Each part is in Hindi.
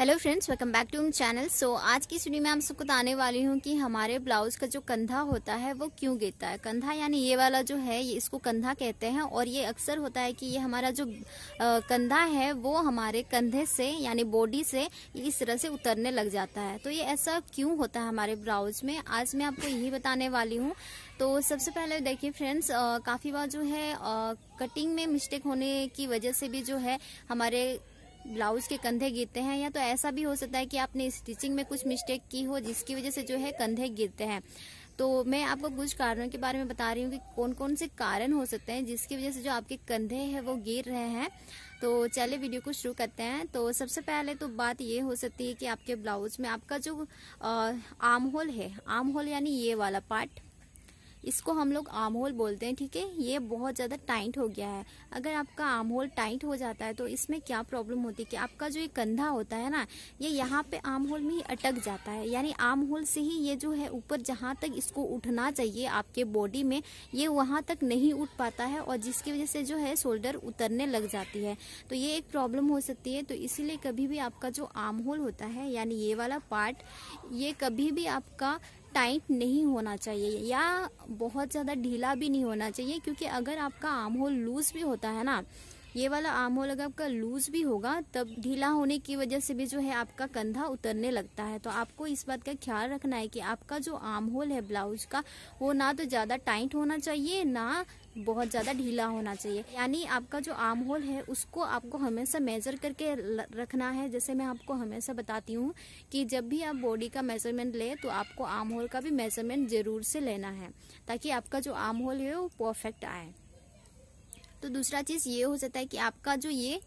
hello friends welcome back to channel so आज की वीडियो में आप सबको बताने वाली हूँ कि हमारे ब्लाउज का जो कंधा होता है वो क्यों गिरता है कंधा यानी ये वाला जो है ये इसको कंधा कहते हैं और ये अक्सर होता है कि ये हमारा जो कंधा है वो हमारे कंधे से यानी बॉडी से इस तरह से उतरने लग जाता है तो ये ऐसा क्यों होता है हमारे ब्लाउज में आज मैं आपको यही बताने वाली हूँ तो सबसे पहले देखिए फ्रेंड्स काफ़ी बार जो है आ, कटिंग में मिस्टेक होने की वजह से भी जो है हमारे ब्लाउज के कंधे गिरते हैं या तो ऐसा भी हो सकता है कि आपने स्टिचिंग में कुछ मिस्टेक की हो जिसकी वजह से जो है कंधे गिरते हैं तो मैं आपको कुछ कारणों के बारे में बता रही हूँ कि कौन कौन से कारण हो सकते हैं जिसकी वजह से जो आपके कंधे हैं वो गिर रहे हैं तो चलिए वीडियो को शुरू करते हैं तो सबसे पहले तो बात ये हो सकती है कि आपके ब्लाउज में आपका जो आ, होल है आम होल यानी ये वाला पार्ट इसको हम लोग आम होल बोलते हैं ठीक है ये बहुत ज़्यादा टाइट हो गया है अगर आपका आम होल टाइट हो जाता है तो इसमें क्या प्रॉब्लम होती है कि आपका जो ये कंधा होता है ना ये यहाँ पे आम होल में ही अटक जाता है यानी आम होल से ही ये जो है ऊपर जहाँ तक इसको उठना चाहिए आपके बॉडी में ये वहाँ तक नहीं उठ पाता है और जिसकी वजह से जो है शोल्डर उतरने लग जाती है तो ये एक प्रॉब्लम हो सकती है तो इसीलिए कभी भी आपका जो आम होल होता है यानी ये वाला पार्ट ये कभी भी आपका टाइट नहीं होना चाहिए या बहुत ज़्यादा ढीला भी नहीं होना चाहिए क्योंकि अगर आपका आम होल लूज भी होता है ना ये वाला आम होल अगर आपका लूज भी होगा तब ढीला होने की वजह से भी जो है आपका कंधा उतरने लगता है तो आपको इस बात का ख्याल रखना है कि आपका जो आर्म होल है ब्लाउज का वो ना तो ज़्यादा टाइट होना चाहिए ना बहुत ज़्यादा ढीला होना चाहिए यानी आपका जो आर्म होल है उसको आपको हमेशा मेज़र करके रखना है जैसे मैं आपको हमेशा बताती हूँ कि जब भी आप बॉडी का मेजरमेंट ले तो आपको आर्म होल का भी मेजरमेंट ज़रूर से लेना है ताकि आपका जो आर्म होल है वो परफेक्ट आए तो दूसरा चीज ये हो जाता है कि आपका जो ये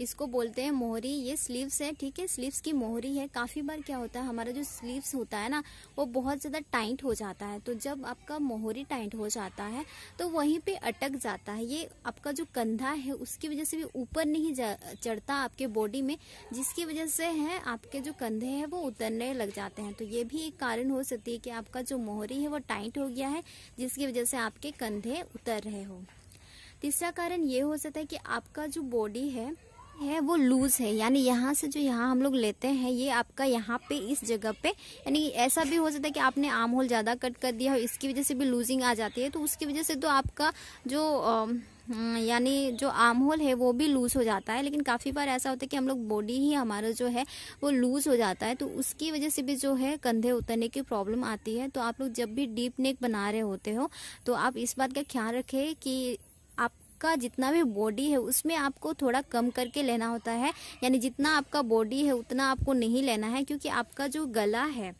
इसको बोलते हैं मोहरी ये स्लीव्स है ठीक है स्लीव्स की मोहरी है काफ़ी बार क्या होता है हमारा जो स्लीव्स होता है ना वो बहुत ज़्यादा टाइट हो जाता है तो जब आपका मोहरी टाइट हो जाता है तो वहीं पे अटक जाता है ये आपका जो कंधा है उसकी वजह से भी ऊपर नहीं चढ़ता आपके बॉडी में जिसकी वजह से है आपके जो कंधे है वो उतरने लग जाते हैं तो ये भी एक कारण हो सकती है कि आपका जो मोहरी है वो टाइट हो गया है जिसकी वजह से आपके कंधे उतर रहे हो तीसरा कारण ये हो सकता है कि आपका जो बॉडी है है वो लूज है यानी यहाँ से जो यहाँ हम लोग लेते हैं ये आपका यहाँ पे इस जगह पे यानी ऐसा भी हो सकता है कि आपने आम होल ज़्यादा कट कर दिया हो इसकी वजह से भी लूजिंग आ जाती है तो उसकी वजह से तो आपका जो हम्म, यानी जो आम होल है वो भी लूज़ हो जाता है लेकिन काफ़ी बार ऐसा होता है कि हम लोग बॉडी ही हमारा जो है वो लूज़ हो जाता है तो उसकी वजह से भी जो है कंधे उतरने की प्रॉब्लम आती है तो आप लोग जब भी डीप नेक बना रहे होते हो तो आप इस बात का ख्याल रखें कि आपका जितना भी बॉडी है उसमें आपको थोड़ा कम करके लेना होता है यानी जितना आपका बॉडी है उतना आपको नहीं लेना है क्योंकि आपका जो गला है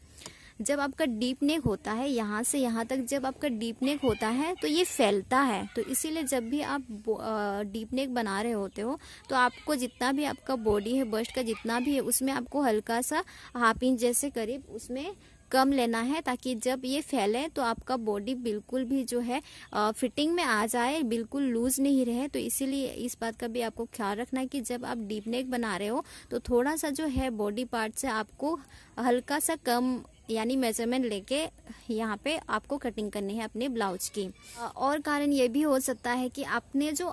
जब आपका डीप नेक होता है यहाँ से यहाँ तक जब आपका डीप नेक होता है तो ये फैलता है तो इसीलिए जब भी आप डीप नेक बना रहे होते हो तो आपको जितना भी आपका बॉडी है बस्ट का जितना भी है उसमें आपको हल्का सा हाफ इंच जैसे करीब उसमें कम लेना है ताकि जब ये फैले तो आपका बॉडी बिल्कुल भी जो है फिटिंग में आ जाए बिल्कुल लूज नहीं रहे तो इसीलिए इस बात का भी आपको ख्याल रखना है कि जब आप डीप नेक बना रहे हो तो थोड़ा सा जो है बॉडी पार्ट से आपको हल्का सा कम यानी मेजरमेंट लेके यहाँ पे आपको कटिंग करनी है अपने ब्लाउज की और कारण ये भी हो सकता है कि आपने जो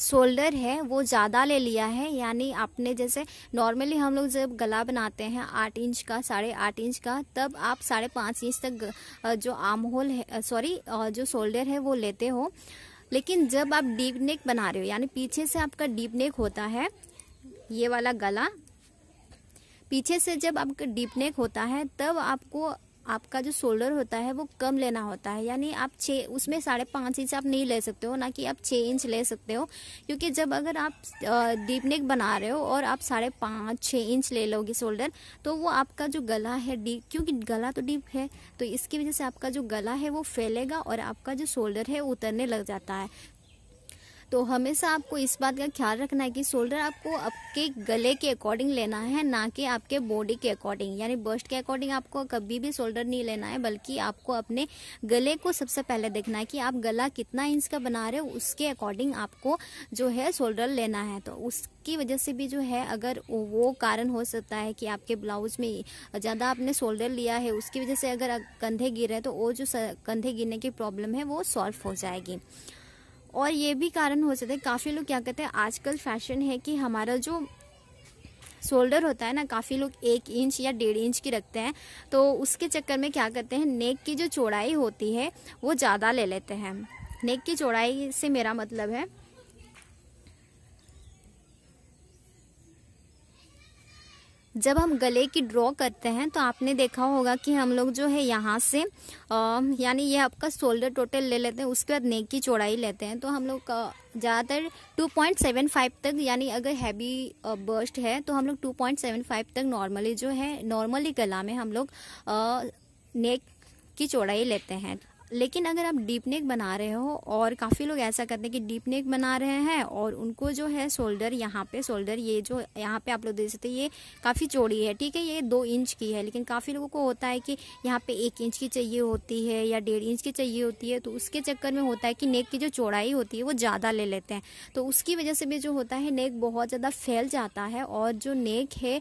शोल्डर है वो ज़्यादा ले लिया है यानी आपने जैसे नॉर्मली हम लोग जब गला बनाते हैं आठ इंच का साढ़े आठ इंच का तब आप साढ़े पाँच इंच तक जो आर्म होल है सॉरी जो शोल्डर है वो लेते हो लेकिन जब आप डीप नेक बना रहे हो यानी पीछे से आपका डीप नेक होता है ये वाला गला पीछे से जब आपका डीप नेक होता है तब आपको आपका जो शोल्डर होता है वो कम लेना होता है यानी आप छः उसमें साढ़े पाँच इंच आप नहीं ले सकते हो ना कि आप छः इंच ले सकते हो क्योंकि जब अगर आप डीप नेक बना रहे हो और आप साढ़े पाँच छः इंच ले लोगे शोल्डर तो वो आपका जो गला है डीप क्योंकि गला तो डीप है तो इसकी वजह से आपका जो गला है वो फैलेगा और आपका जो शोल्डर है उतरने लग जाता है तो हमेशा आपको इस बात का ख्याल रखना है कि शोल्डर आपको आपके गले के अकॉर्डिंग लेना है ना कि आपके बॉडी के अकॉर्डिंग यानी बस्ट के अकॉर्डिंग आपको कभी भी शोल्डर नहीं लेना है बल्कि आपको अपने गले को सबसे पहले देखना है कि आप गला कितना इंच का बना रहे हो उसके अकॉर्डिंग आपको जो है शोल्डर लेना है तो उसकी वजह से भी जो है अगर वो कारण हो सकता है कि आपके ब्लाउज में ज़्यादा आपने शोल्डर लिया है उसकी वजह से अगर कंधे गिर रहे हैं तो वो जो कंधे गिरने की प्रॉब्लम है वो सॉल्व हो जाएगी और ये भी कारण हो सकता है काफ़ी लोग क्या कहते हैं आजकल फैशन है कि हमारा जो शोल्डर होता है ना काफ़ी लोग एक इंच या डेढ़ इंच की रखते हैं तो उसके चक्कर में क्या करते हैं नेक की जो चौड़ाई होती है वो ज़्यादा ले लेते हैं नेक की चौड़ाई से मेरा मतलब है जब हम गले की ड्रॉ करते हैं तो आपने देखा होगा कि हम लोग जो है यहाँ से यानी ये आपका शोल्डर टोटल ले लेते हैं उसके बाद नेक की चौड़ाई लेते हैं तो हम लोग ज़्यादातर 2.75 तक यानी अगर हैवी बर्स्ट है तो हम लोग 2.75 तक नॉर्मली जो है नॉर्मली गला में हम लोग नेक की चौड़ाई लेते हैं लेकिन अगर आप डीप नेक बना रहे हो और काफ़ी लोग ऐसा करते हैं कि डीप नेक बना रहे हैं और उनको जो है शोल्डर यहाँ पे शोल्डर ये जो यहाँ पे आप लोग देख सकते हैं ये काफ़ी चौड़ी है ठीक है ये दो इंच की है लेकिन काफ़ी लोगों को होता है कि यहाँ पे एक इंच की चाहिए होती है या डेढ़ इंच की चाहिए होती है तो उसके चक्कर में होता है कि नेक की जो चौड़ाई होती है वो ज़्यादा ले लेते हैं तो उसकी वजह से भी जो होता है नेक बहुत ज़्यादा फैल जाता है और जो नेक है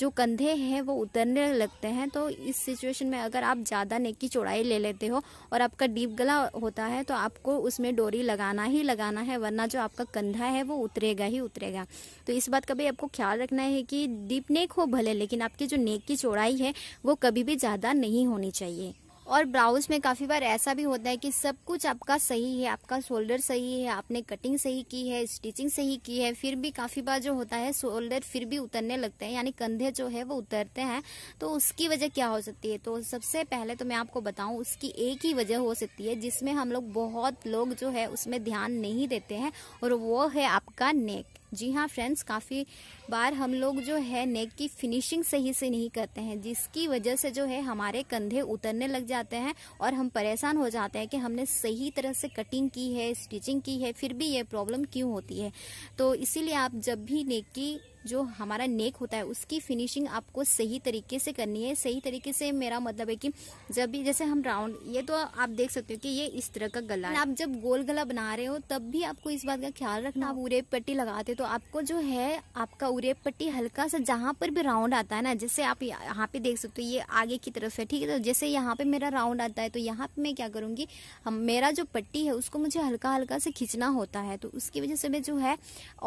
जो कंधे हैं वो उतरने लगते हैं तो इस सिचुएशन में अगर आप ज़्यादा नेक की चौड़ाई ले लेते हो और आपका डीप गला होता है तो आपको उसमें डोरी लगाना ही लगाना है वरना जो आपका कंधा है वो उतरेगा ही उतरेगा तो इस बात का भी आपको ख्याल रखना है कि डीप नेक हो भले लेकिन आपकी जो नेक की चौड़ाई है वो कभी भी ज़्यादा नहीं होनी चाहिए और ब्राउज में काफ़ी बार ऐसा भी होता है कि सब कुछ आपका सही है आपका शोल्डर सही है आपने कटिंग सही की है स्टिचिंग सही की है फिर भी काफ़ी बार जो होता है शोल्डर फिर भी उतरने लगते हैं यानी कंधे जो है वो उतरते हैं तो उसकी वजह क्या हो सकती है तो सबसे पहले तो मैं आपको बताऊँ उसकी एक ही वजह हो सकती है जिसमें हम लोग बहुत लोग जो है उसमें ध्यान नहीं देते हैं और वो है आपका नेक जी हाँ फ्रेंड्स काफ़ी बार हम लोग जो है नेक की फिनिशिंग सही से नहीं करते हैं जिसकी वजह से जो है हमारे कंधे उतरने लग जाते हैं और हम परेशान हो जाते हैं कि हमने सही तरह से कटिंग की है स्टिचिंग की है फिर भी ये प्रॉब्लम क्यों होती है तो इसीलिए आप जब भी नेक की जो हमारा नेक होता है उसकी फिनिशिंग आपको सही तरीके से करनी है सही तरीके से मेरा मतलब है कि जब भी जैसे हम राउंड ये तो आप देख सकते हो कि ये इस तरह का गला है आप जब गोल गला बना रहे हो तब भी आपको इस बात का ख्याल रखना आप उरेब पट्टी लगाते तो आपको जो है आपका उरेब पट्टी हल्का सा जहाँ पर भी राउंड आता है ना जैसे आप यहाँ पे देख सकते हो ये आगे की तरफ है ठीक है तो जैसे यहाँ पे मेरा राउंड आता है तो यहाँ पे मैं क्या करूँगी मेरा जो पट्टी है उसको मुझे हल्का हल्का से खींचना होता है तो उसकी वजह से मैं जो है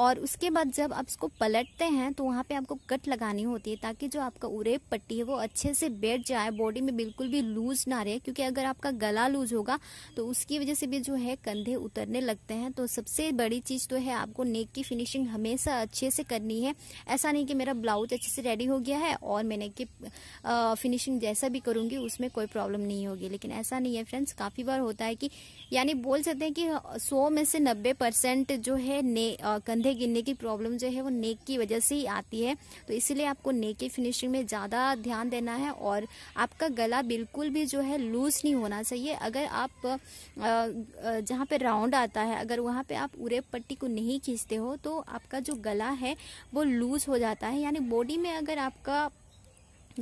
और उसके बाद जब आप उसको पलट घुसते हैं तो वहाँ पे आपको कट लगानी होती है ताकि जो आपका उरेप पट्टी है वो अच्छे से बैठ जाए बॉडी में बिल्कुल भी लूज ना रहे क्योंकि अगर आपका गला लूज होगा तो उसकी वजह से भी जो है कंधे उतरने लगते हैं तो सबसे बड़ी चीज़ तो है आपको नेक की फिनिशिंग हमेशा अच्छे से करनी है ऐसा नहीं कि मेरा ब्लाउज अच्छे से रेडी हो गया है और मैं नेक की फिनिशिंग जैसा भी करूँगी उसमें कोई प्रॉब्लम नहीं होगी लेकिन ऐसा नहीं है फ्रेंड्स काफ़ी बार होता है कि यानी बोल सकते हैं कि सौ में से नब्बे परसेंट जो है ने कंधे गिरने की प्रॉब्लम जो है वो नेक की वजह वजह से ही आती है तो इसीलिए आपको नेक फिनिशिंग में ज़्यादा ध्यान देना है और आपका गला बिल्कुल भी जो है लूज नहीं होना चाहिए अगर आप जहाँ पर राउंड आता है अगर वहाँ पर आप उरेप पट्टी को नहीं खींचते हो तो आपका जो गला है वो लूज हो जाता है यानी बॉडी में अगर आपका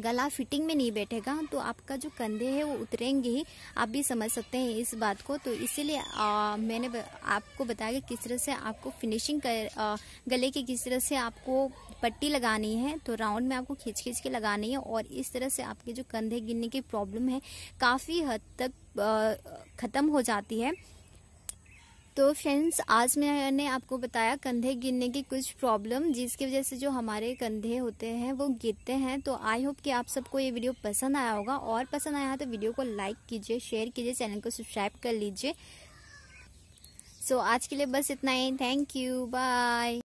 गला फिटिंग में नहीं बैठेगा तो आपका जो कंधे है वो उतरेंगे ही आप भी समझ सकते हैं इस बात को तो इसीलिए मैंने आपको बताया कि किस तरह से आपको फिनिशिंग कर आ, गले की किस तरह से आपको पट्टी लगानी है तो राउंड में आपको खींच खींच के लगानी है और इस तरह से आपके जो कंधे गिरने की प्रॉब्लम है काफ़ी हद तक ख़त्म हो जाती है तो फ्रेंड्स आज मैंने आपको बताया कंधे गिरने की कुछ प्रॉब्लम जिसकी वजह से जो हमारे कंधे होते हैं वो गिरते हैं तो आई होप कि आप सबको ये वीडियो पसंद आया होगा और पसंद आया तो वीडियो को लाइक कीजिए शेयर कीजिए चैनल को सब्सक्राइब कर लीजिए सो so, आज के लिए बस इतना ही थैंक यू बाय